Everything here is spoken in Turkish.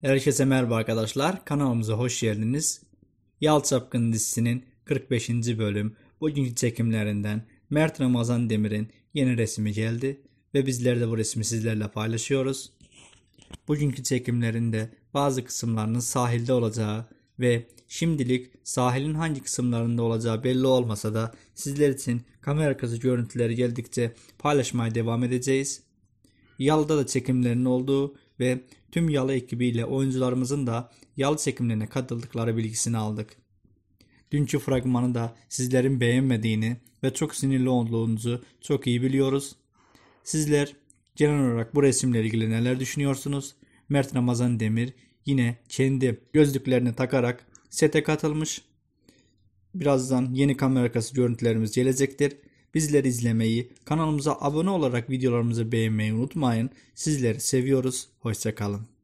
Herkese merhaba arkadaşlar. Kanalımıza hoş geldiniz. Yal Çapkın dizisinin 45. bölüm bugünkü çekimlerinden Mert Ramazan Demir'in yeni resmi geldi ve bizler de bu resmi sizlerle paylaşıyoruz. Bugünkü çekimlerinde bazı kısımlarının sahilde olacağı ve şimdilik sahilin hangi kısımlarında olacağı belli olmasa da sizler için kamera arkası görüntüleri geldikçe paylaşmaya devam edeceğiz. Yalda da çekimlerin olduğu ve tüm Yalı ekibiyle oyuncularımızın da Yalı çekimlerine katıldıkları bilgisini aldık. Dünkü fragmanı da sizlerin beğenmediğini ve çok sinirli olduğunuzu çok iyi biliyoruz. Sizler genel olarak bu resimle ilgili neler düşünüyorsunuz? Mert Ramazan Demir yine kendi gözlüklerini takarak sete katılmış. Birazdan yeni kamera arkası görüntülerimiz gelecektir. Bizleri izlemeyi, kanalımıza abone olarak videolarımızı beğenmeyi unutmayın. Sizleri seviyoruz. Hoşçakalın.